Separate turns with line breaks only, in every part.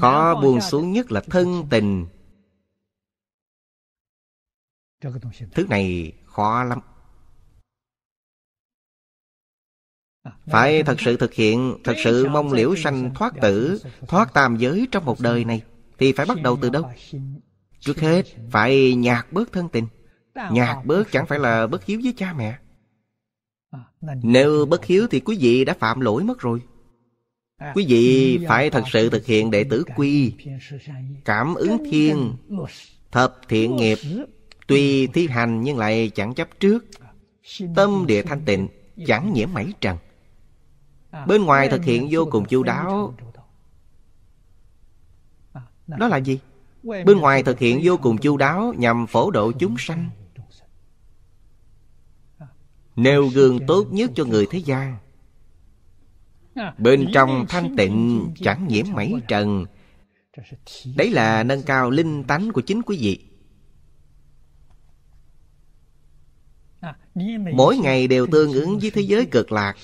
khó buông xuống nhất là thân tình thứ này khó lắm phải thật sự thực hiện thật sự mong liễu sanh thoát tử thoát tam giới trong một đời này thì phải bắt đầu từ đâu trước hết phải nhạt bớt thân tình nhạt bớt chẳng phải là bất hiếu với cha mẹ nếu bất hiếu thì quý vị đã phạm lỗi mất rồi quý vị phải thật sự thực hiện đệ tử quy cảm ứng thiên thập thiện nghiệp tuy thi hành nhưng lại chẳng chấp trước tâm địa thanh tịnh chẳng nhiễm mảy trần bên ngoài thực hiện vô cùng chu đáo đó là gì bên ngoài thực hiện vô cùng chu đáo nhằm phổ độ chúng sanh nêu gương tốt nhất cho người thế gian Bên trong thanh tịnh chẳng nhiễm mấy trần Đấy là nâng cao linh tánh của chính quý vị à, Mỗi ngày đều tương ứng dạ với thế giới cực lạc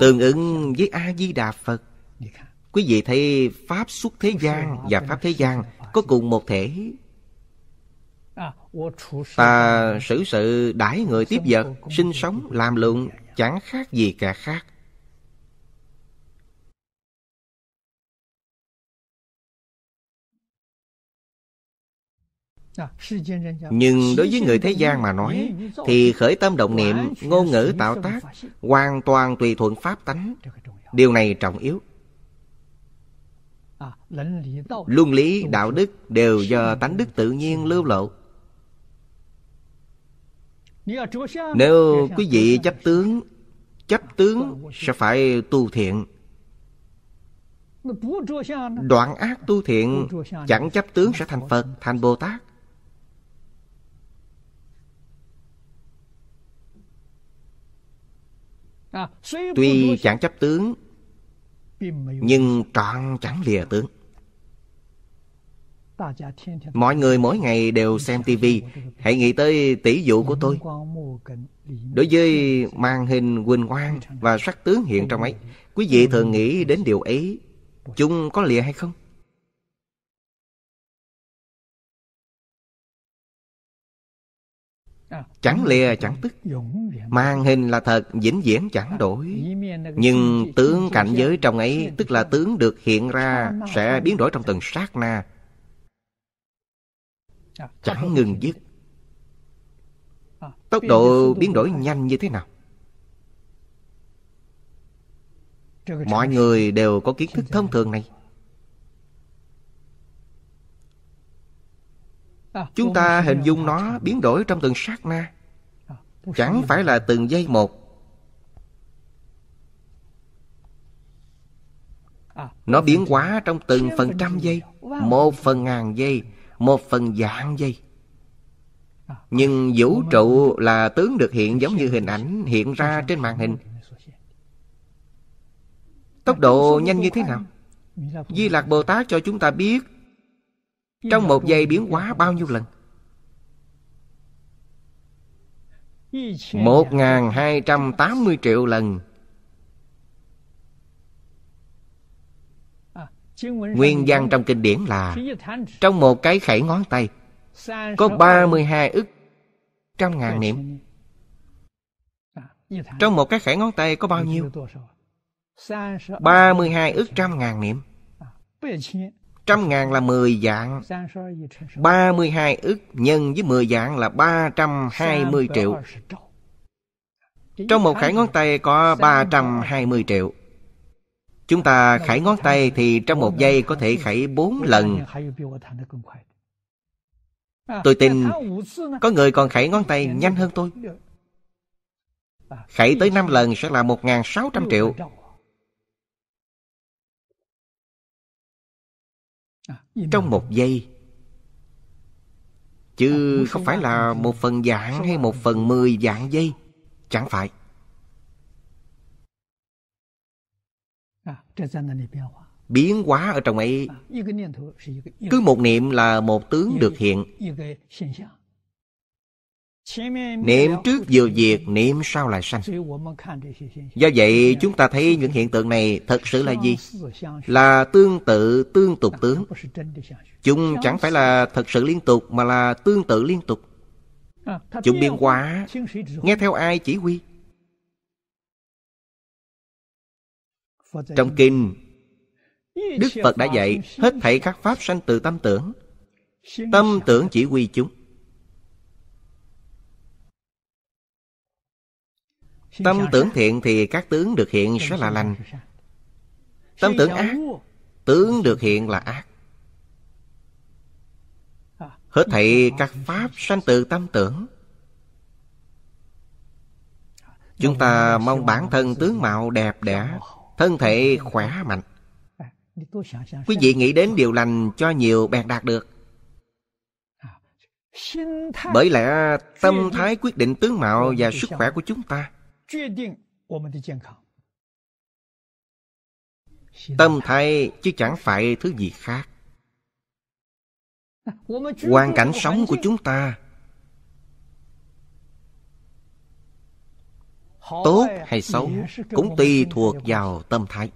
Tương ứng với A-di-đà Phật dạ Quý vị thấy Pháp xuất dạ thế gian và Pháp thế gian có cùng một thể à, Ta xử sự đãi người tiếp vật, sinh sống, làm lụng chẳng khác gì cả khác. À, Nhưng đối với người thế gian mà nói Thì khởi tâm động niệm, ngôn ngữ tạo tác Hoàn toàn tùy thuận pháp tánh Điều này trọng yếu à, Luân lý, đạo đức đều do tánh đức tự nhiên lưu lộ nếu quý vị chấp tướng Chấp tướng sẽ phải tu thiện Đoạn ác tu thiện Chẳng chấp tướng sẽ thành Phật, thành Bồ Tát à, Tuy chẳng chấp tướng Nhưng trọn chẳng lìa tướng Mọi người mỗi ngày đều xem tivi Hãy nghĩ tới tỷ dụ của tôi Đối với màn hình huỳnh quang và sắc tướng hiện trong ấy Quý vị thường nghĩ đến điều ấy Chúng có lìa hay không? À, chẳng lìa chẳng tức Màn hình là thật vĩnh viễn chẳng à, đổi Nhưng tướng cảnh giới trong ấy Tức là tướng được hiện ra Sẽ biến đổi trong từng sát na Dạ. chẳng ờ. ngừng dứt ờ. tốc độ biến đổi nhanh như thế nào mọi người đều có kiến thức thông thường này ờ, chúng ta hình dung nó biến đổi trong từng sát na chẳng phải là từng giây một nó biến hóa trong từng phần trăm giây một phần ngàn giây một phần dạng dây à, nhưng vũ trụ là tướng được hiện giống như hình ảnh hiện ra trên màn hình tốc độ nhanh như thế nào di lạc bồ tát cho chúng ta biết trong một giây biến hóa bao nhiêu lần Một ngàn hai trăm tám mươi triệu lần Nguyên văn trong kinh điển là Trong một cái khẩy ngón tay Có 32 ức trăm ngàn niệm Trong một cái khẩy ngón tay có bao nhiêu? 32 ức trăm ngàn niệm Trăm ngàn là 10 dạng 32 ức nhân với 10 dạng là 320 triệu Trong một khẩy ngón tay có 320 triệu Chúng ta khải ngón tay thì trong một giây có thể khải bốn lần. Tôi tin có người còn khải ngón tay nhanh hơn tôi. Khải tới năm lần sẽ là một ngàn sáu trăm triệu. Trong một giây. Chứ không phải là một phần dạng hay một phần mười dạng giây. Chẳng phải. biến hóa ở trong ấy cứ một niệm là một tướng được hiện niệm trước vừa diệt niệm sau lại sanh do vậy chúng ta thấy những hiện tượng này thật sự là gì là tương tự tương tục tướng chúng chẳng phải là thật sự liên tục mà là tương tự liên tục chúng biến hóa nghe theo ai chỉ huy Trong kinh Đức Phật đã dạy Hết thảy các pháp sanh từ tâm tưởng Tâm tưởng chỉ huy chúng Tâm tưởng thiện thì các tướng được hiện sẽ là lành Tâm tưởng ác Tướng được hiện là ác Hết thảy các pháp sanh từ tâm tưởng Chúng ta mong bản thân tướng mạo đẹp đẽ thân thể khỏe mạnh quý vị nghĩ đến điều lành cho nhiều bèn đạt được bởi lẽ tâm thái quyết định tướng mạo và sức khỏe của chúng ta tâm thái chứ chẳng phải thứ gì khác hoàn cảnh sống của chúng ta tốt hay xấu cũng tùy thuộc vào tâm thái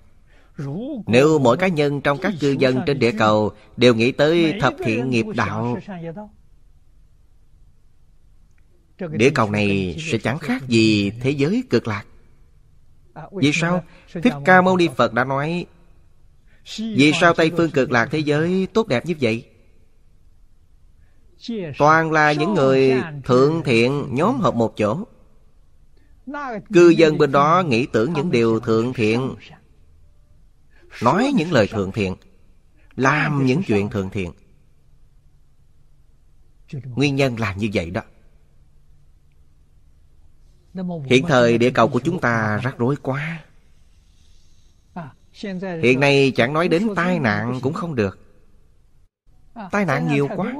nếu mỗi cá nhân trong các cư dân trên địa cầu đều nghĩ tới thập thiện nghiệp đạo địa cầu này sẽ chẳng khác gì thế giới cực lạc vì sao thích ca mâu ni phật đã nói vì sao tây phương cực lạc thế giới tốt đẹp như vậy toàn là những người thượng thiện nhóm hợp một chỗ Cư dân bên đó nghĩ tưởng những điều thượng thiện Nói những lời thượng thiện Làm những chuyện thượng thiện Nguyên nhân là như vậy đó Hiện thời địa cầu của chúng ta rắc rối quá Hiện nay chẳng nói đến tai nạn cũng không được Tai nạn nhiều quá